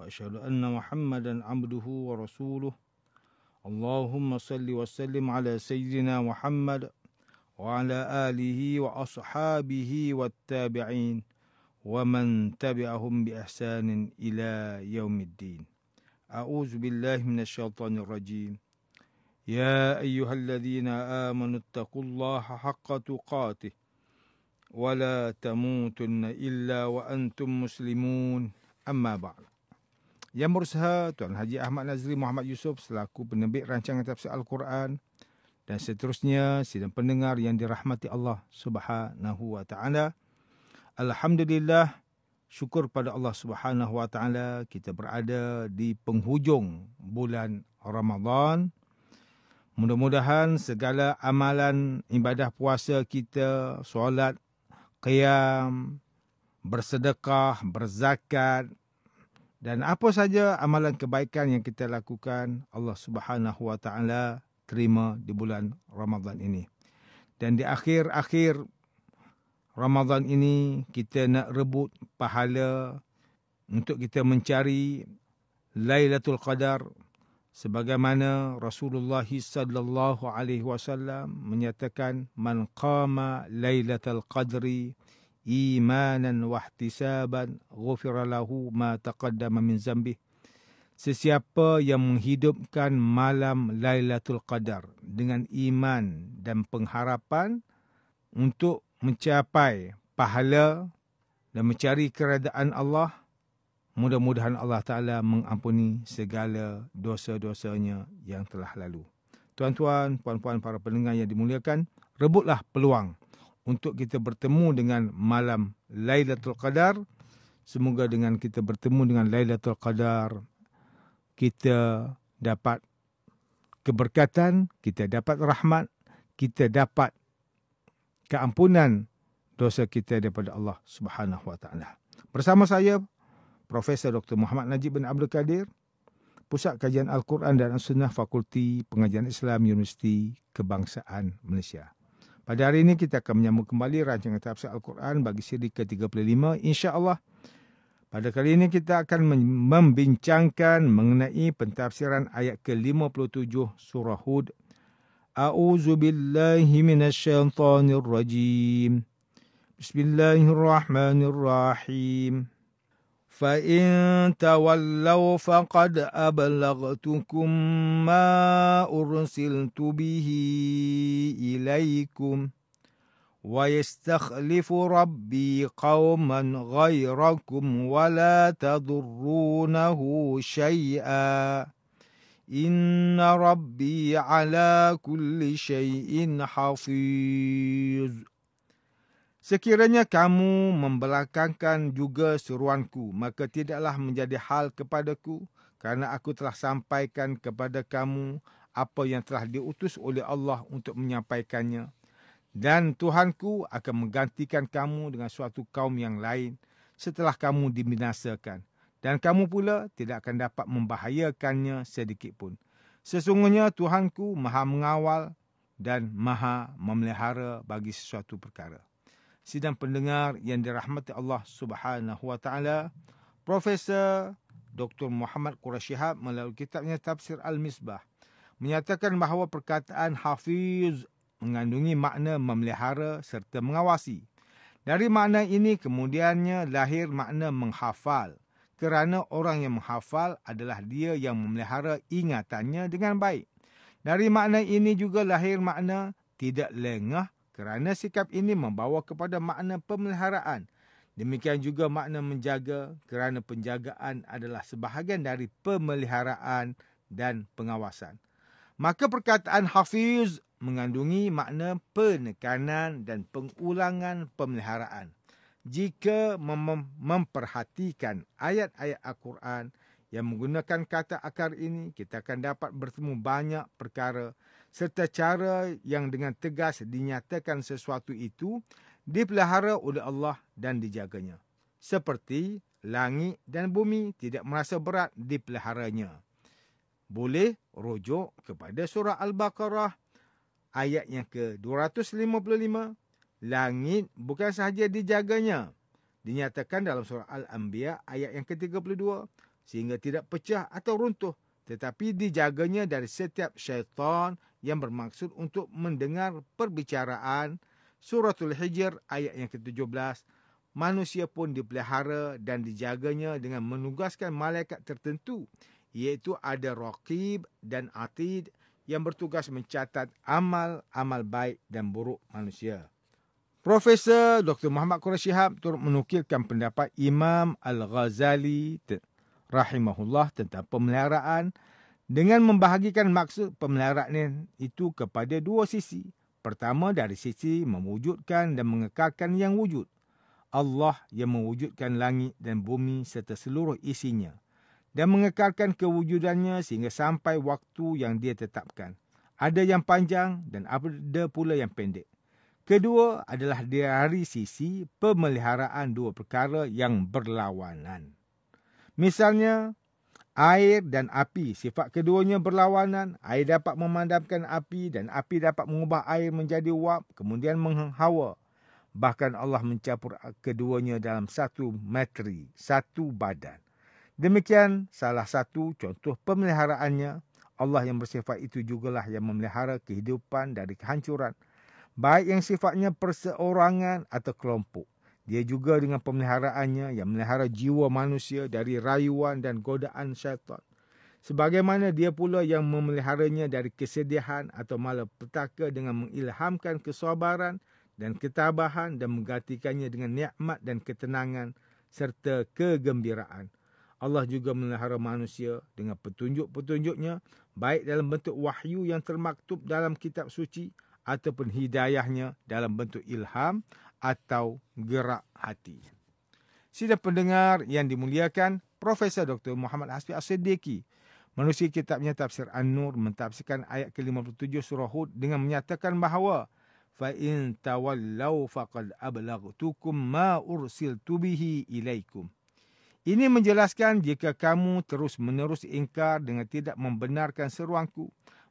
وأشهد أن محمدا عبده ورسوله اللهم صل وسلم على سيدنا محمد وعلى آله وأصحابه والتابعين ومن تبعهم بإحسان إلى يوم الدين أعوذ بالله من الشيطان الرجيم يا أيها الذين آمنوا اتقوا الله حق تقاته ولا تموتن إلا وأنتم مسلمون أما بعد Yang berusaha Tuan Haji Ahmad Nazri Muhammad Yusof selaku penerbit rancangan tafsir Al-Quran dan seterusnya sidang pendengar yang dirahmati Allah Subhanahu wa taala. Alhamdulillah syukur pada Allah Subhanahu wa taala kita berada di penghujung bulan Ramadhan. Mudah-mudahan segala amalan ibadah puasa kita, solat, qiyam, bersedekah, berzakat, dan apa saja amalan kebaikan yang kita lakukan Allah Subhanahu wa taala terima di bulan Ramadhan ini. Dan di akhir-akhir Ramadhan ini kita nak rebut pahala untuk kita mencari Lailatul Qadar sebagaimana Rasulullah sallallahu alaihi wasallam menyatakan man qama lailatul qadri imanan wahtisaban ghufiralahu ma taqaddama min zambi. Sesiapa yang menghidupkan malam Lailatul Qadar dengan iman dan pengharapan untuk mencapai pahala dan mencari keredaan Allah, mudah-mudahan Allah Ta'ala mengampuni segala dosa-dosanya yang telah lalu. Tuan-tuan, puan-puan, para pendengar yang dimuliakan, rebutlah peluang untuk kita bertemu dengan malam Lailatul Qadar. Semoga dengan kita bertemu dengan Lailatul Qadar, kita dapat keberkatan, kita dapat rahmat, kita dapat keampunan dosa kita daripada Allah Subhanahu Wa Taala. Bersama saya Profesor Dr. Muhammad Najib bin Abdul Kadir, Pusat Kajian Al-Quran dan As-Sunnah Fakulti Pengajian Islam Universiti Kebangsaan Malaysia. Pada hari ini kita akan menyambung kembali rancangan tafsir Al-Quran bagi siri ke-35 insya-Allah. Pada kali ini kita akan membincangkan mengenai pentafsiran ayat ke-57 surah Hud. A'udzu billahi minasyaitonir rajim. Bismillahirrahmanirrahim. فإن تولوا فقد أبلغتكم ما أرسلت به إليكم ويستخلف ربي قوما غيركم ولا تضرونه شيئا إن ربي على كل شيء حفيظ Sekiranya kamu membelakangkan juga suruanku, maka tidaklah menjadi hal kepadaku kerana aku telah sampaikan kepada kamu apa yang telah diutus oleh Allah untuk menyampaikannya. Dan Tuhanku akan menggantikan kamu dengan suatu kaum yang lain setelah kamu dibinasakan. Dan kamu pula tidak akan dapat membahayakannya sedikitpun. Sesungguhnya Tuhanku maha mengawal dan maha memelihara bagi sesuatu perkara sidang pendengar yang dirahmati Allah Subhanahu wa taala. Profesor Dr. Muhammad Qurashihab melalui kitabnya Tafsir Al-Misbah menyatakan bahawa perkataan hafiz mengandungi makna memelihara serta mengawasi. Dari makna ini kemudiannya lahir makna menghafal kerana orang yang menghafal adalah dia yang memelihara ingatannya dengan baik. Dari makna ini juga lahir makna tidak lengah kerana sikap ini membawa kepada makna pemeliharaan. Demikian juga makna menjaga kerana penjagaan adalah sebahagian dari pemeliharaan dan pengawasan. Maka perkataan Hafiz mengandungi makna penekanan dan pengulangan pemeliharaan. Jika mem- memperhatikan ayat-ayat Al-Quran yang menggunakan kata akar ini, kita akan dapat bertemu banyak perkara yang serta cara yang dengan tegas dinyatakan sesuatu itu dipelihara oleh Allah dan dijaganya. Seperti langit dan bumi tidak merasa berat dipeliharanya. Boleh rujuk kepada surah Al-Baqarah ayat yang ke-255. Langit bukan sahaja dijaganya. Dinyatakan dalam surah Al-Anbiya ayat yang ke-32 sehingga tidak pecah atau runtuh tetapi dijaganya dari setiap syaitan yang bermaksud untuk mendengar perbicaraan suratul hijr ayat yang ke-17 manusia pun dipelihara dan dijaganya dengan menugaskan malaikat tertentu iaitu ada raqib dan atid yang bertugas mencatat amal-amal baik dan buruk manusia. Profesor Dr. Muhammad Quraish Shihab turut menukilkan pendapat Imam Al-Ghazali rahimahullah tentang pemeliharaan dengan membahagikan maksud pemeliharaan itu kepada dua sisi. Pertama dari sisi mewujudkan dan mengekalkan yang wujud. Allah yang mewujudkan langit dan bumi serta seluruh isinya dan mengekalkan kewujudannya sehingga sampai waktu yang dia tetapkan. Ada yang panjang dan ada pula yang pendek. Kedua adalah dari sisi pemeliharaan dua perkara yang berlawanan. Misalnya, Air dan api, sifat keduanya berlawanan. Air dapat memadamkan api dan api dapat mengubah air menjadi uap kemudian menghawa. Bahkan Allah mencampur keduanya dalam satu materi, satu badan. Demikian salah satu contoh pemeliharaannya. Allah yang bersifat itu jugalah yang memelihara kehidupan dari kehancuran. Baik yang sifatnya perseorangan atau kelompok. Dia juga dengan pemeliharaannya yang melihara jiwa manusia dari rayuan dan godaan syaitan. Sebagaimana dia pula yang memeliharanya dari kesedihan atau malapetaka dengan mengilhamkan kesabaran dan ketabahan dan menggantikannya dengan nikmat dan ketenangan serta kegembiraan. Allah juga melihara manusia dengan petunjuk-petunjuknya baik dalam bentuk wahyu yang termaktub dalam kitab suci ataupun hidayahnya dalam bentuk ilham atau gerak hati. Sila pendengar yang dimuliakan, Profesor Dr. Muhammad Hasbi As-Siddiqi menulis kitabnya Tafsir An-Nur mentafsirkan ayat ke-57 surah Hud dengan menyatakan bahawa fa in tawallaw faqad ablaghtukum ma ursiltu bihi ilaikum. Ini menjelaskan jika kamu terus menerus ingkar dengan tidak membenarkan seruanku,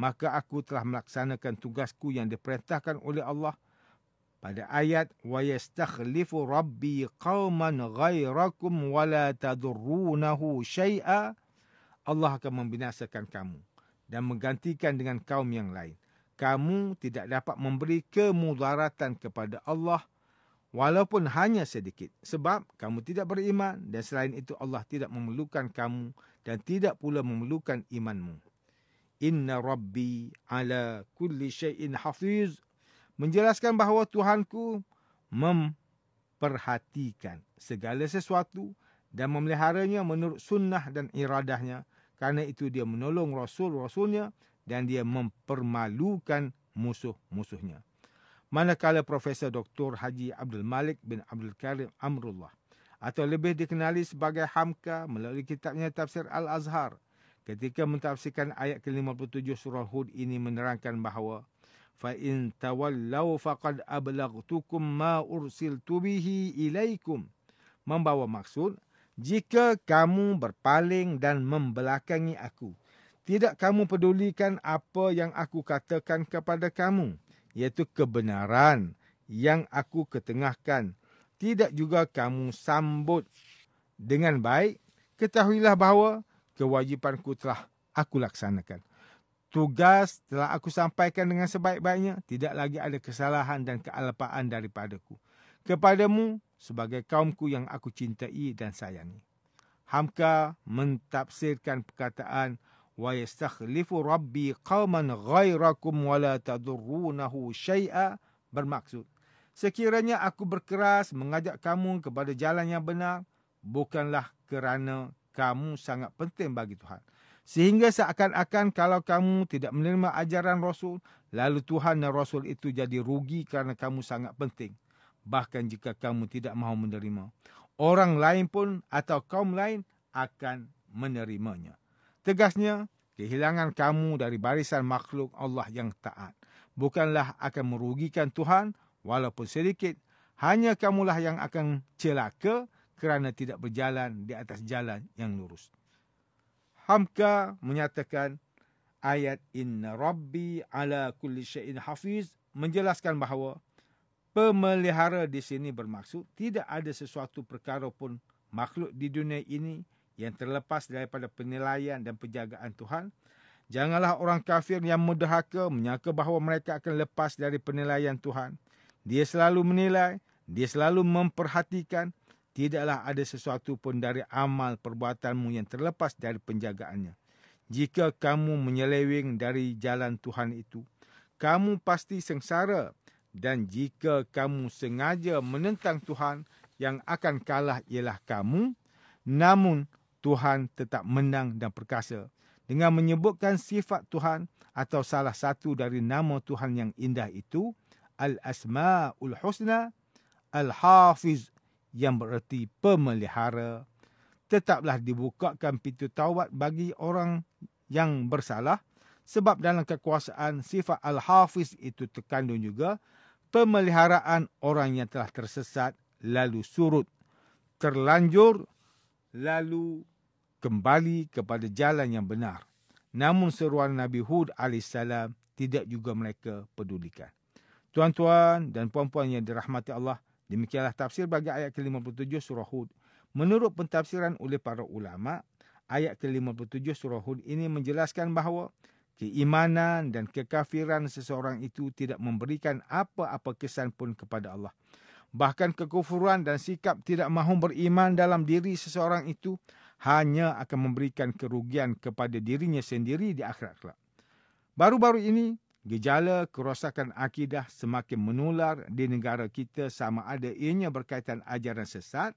maka aku telah melaksanakan tugasku yang diperintahkan oleh Allah pada ayat wa yastakhlifu rabbi qauman ghairakum wa la tadurrunahu syai'a Allah akan membinasakan kamu dan menggantikan dengan kaum yang lain. Kamu tidak dapat memberi kemudaratan kepada Allah walaupun hanya sedikit sebab kamu tidak beriman dan selain itu Allah tidak memerlukan kamu dan tidak pula memerlukan imanmu. Inna rabbi ala kulli shayin hafiz menjelaskan bahawa Tuhanku memperhatikan segala sesuatu dan memeliharanya menurut sunnah dan iradahnya. Karena itu dia menolong rasul-rasulnya dan dia mempermalukan musuh-musuhnya. Manakala Profesor Dr. Haji Abdul Malik bin Abdul Karim Amrullah atau lebih dikenali sebagai Hamka melalui kitabnya Tafsir Al-Azhar ketika mentafsirkan ayat ke-57 surah Hud ini menerangkan bahawa fa in tawallaw faqad ablaghtukum ma ursiltu bihi ilaikum membawa maksud jika kamu berpaling dan membelakangi aku tidak kamu pedulikan apa yang aku katakan kepada kamu iaitu kebenaran yang aku ketengahkan tidak juga kamu sambut dengan baik ketahuilah bahawa kewajipanku telah aku laksanakan tugas telah aku sampaikan dengan sebaik-baiknya. Tidak lagi ada kesalahan dan kealpaan daripadaku. Kepadamu sebagai kaumku yang aku cintai dan sayangi. Hamka mentafsirkan perkataan wa yastakhlifu rabbi qauman ghairakum wa la tadurrunahu syai'a bermaksud sekiranya aku berkeras mengajak kamu kepada jalan yang benar bukanlah kerana kamu sangat penting bagi Tuhan. Sehingga seakan-akan kalau kamu tidak menerima ajaran Rasul, lalu Tuhan dan Rasul itu jadi rugi kerana kamu sangat penting. Bahkan jika kamu tidak mahu menerima, orang lain pun atau kaum lain akan menerimanya. Tegasnya, kehilangan kamu dari barisan makhluk Allah yang taat bukanlah akan merugikan Tuhan walaupun sedikit. Hanya kamulah yang akan celaka kerana tidak berjalan di atas jalan yang lurus. Hamka menyatakan ayat inna rabbi ala kulli syai'in hafiz menjelaskan bahawa pemelihara di sini bermaksud tidak ada sesuatu perkara pun makhluk di dunia ini yang terlepas daripada penilaian dan penjagaan Tuhan. Janganlah orang kafir yang mudahaka menyangka bahawa mereka akan lepas dari penilaian Tuhan. Dia selalu menilai, dia selalu memperhatikan tidaklah ada sesuatu pun dari amal perbuatanmu yang terlepas dari penjagaannya. Jika kamu menyeleweng dari jalan Tuhan itu, kamu pasti sengsara dan jika kamu sengaja menentang Tuhan, yang akan kalah ialah kamu. Namun Tuhan tetap menang dan perkasa. Dengan menyebutkan sifat Tuhan atau salah satu dari nama Tuhan yang indah itu, Al-Asma'ul Husna, Al-Hafiz yang bererti pemelihara. Tetaplah dibukakan pintu taubat bagi orang yang bersalah sebab dalam kekuasaan sifat Al-Hafiz itu terkandung juga pemeliharaan orang yang telah tersesat lalu surut, terlanjur lalu kembali kepada jalan yang benar. Namun seruan Nabi Hud AS tidak juga mereka pedulikan. Tuan-tuan dan puan-puan yang dirahmati Allah, Demikianlah tafsir bagi ayat ke-57 surah Hud. Menurut pentafsiran oleh para ulama, ayat ke-57 surah Hud ini menjelaskan bahawa keimanan dan kekafiran seseorang itu tidak memberikan apa-apa kesan pun kepada Allah. Bahkan kekufuran dan sikap tidak mahu beriman dalam diri seseorang itu hanya akan memberikan kerugian kepada dirinya sendiri di akhirat kelak. Baru-baru ini, Gejala kerosakan akidah semakin menular di negara kita sama ada ianya berkaitan ajaran sesat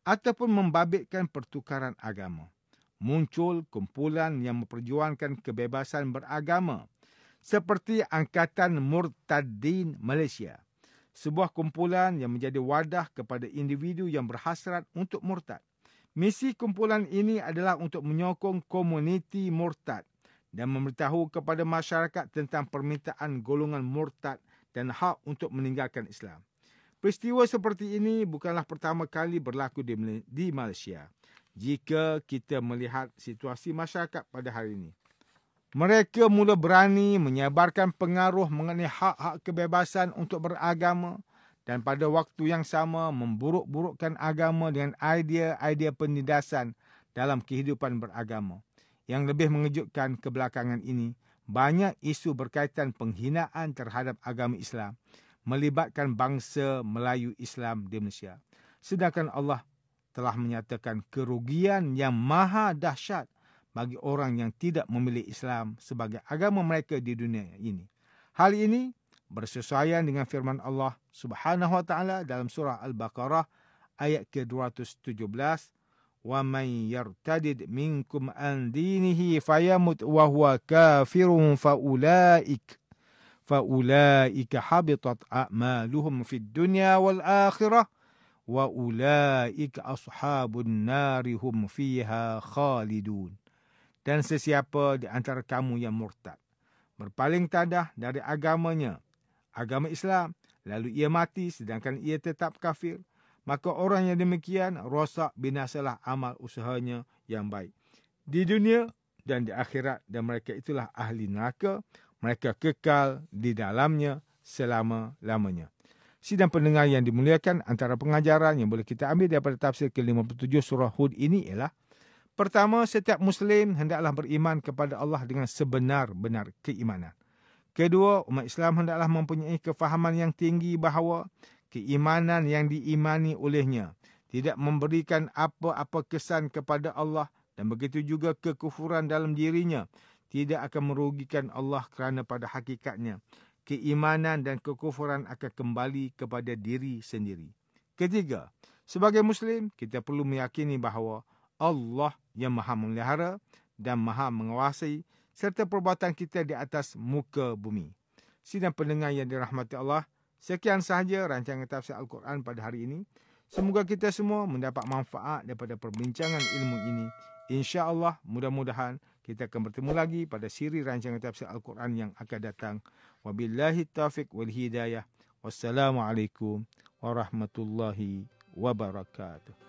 ataupun membabitkan pertukaran agama. Muncul kumpulan yang memperjuangkan kebebasan beragama seperti Angkatan Murtadin Malaysia. Sebuah kumpulan yang menjadi wadah kepada individu yang berhasrat untuk murtad. Misi kumpulan ini adalah untuk menyokong komuniti murtad dan memberitahu kepada masyarakat tentang permintaan golongan murtad dan hak untuk meninggalkan Islam. Peristiwa seperti ini bukanlah pertama kali berlaku di, Malaysia. Jika kita melihat situasi masyarakat pada hari ini, mereka mula berani menyebarkan pengaruh mengenai hak-hak kebebasan untuk beragama dan pada waktu yang sama memburuk-burukkan agama dengan idea-idea penindasan dalam kehidupan beragama. Yang lebih mengejutkan kebelakangan ini, banyak isu berkaitan penghinaan terhadap agama Islam melibatkan bangsa Melayu Islam di Malaysia. Sedangkan Allah telah menyatakan kerugian yang maha dahsyat bagi orang yang tidak memilih Islam sebagai agama mereka di dunia ini. Hal ini bersesuaian dengan firman Allah Subhanahu wa taala dalam surah Al-Baqarah ayat ke-217 wa man yartadid minkum an dinihi fayamut wa huwa kafirun fa ulaik fa ulaik habitat a'maluhum fid dunya wal akhirah wa ulaik ashabun nari fiha khalidun dan sesiapa di antara kamu yang murtad berpaling tadah dari agamanya agama Islam lalu ia mati sedangkan ia tetap kafir maka orang yang demikian rosak binasalah amal usahanya yang baik. Di dunia dan di akhirat dan mereka itulah ahli neraka, mereka kekal di dalamnya selama-lamanya. Sidang pendengar yang dimuliakan antara pengajaran yang boleh kita ambil daripada tafsir ke-57 surah Hud ini ialah Pertama, setiap Muslim hendaklah beriman kepada Allah dengan sebenar-benar keimanan. Kedua, umat Islam hendaklah mempunyai kefahaman yang tinggi bahawa keimanan yang diimani olehnya tidak memberikan apa-apa kesan kepada Allah dan begitu juga kekufuran dalam dirinya tidak akan merugikan Allah kerana pada hakikatnya keimanan dan kekufuran akan kembali kepada diri sendiri. Ketiga, sebagai muslim kita perlu meyakini bahawa Allah yang Maha memelihara dan Maha mengawasi serta perbuatan kita di atas muka bumi. Sidang pendengar yang dirahmati Allah, Sekian sahaja rancangan tafsir Al-Quran pada hari ini. Semoga kita semua mendapat manfaat daripada perbincangan ilmu ini. InsyaAllah mudah-mudahan kita akan bertemu lagi pada siri rancangan tafsir Al-Quran yang akan datang. Wabillahi taufiq wal hidayah. Wassalamualaikum warahmatullahi wabarakatuh.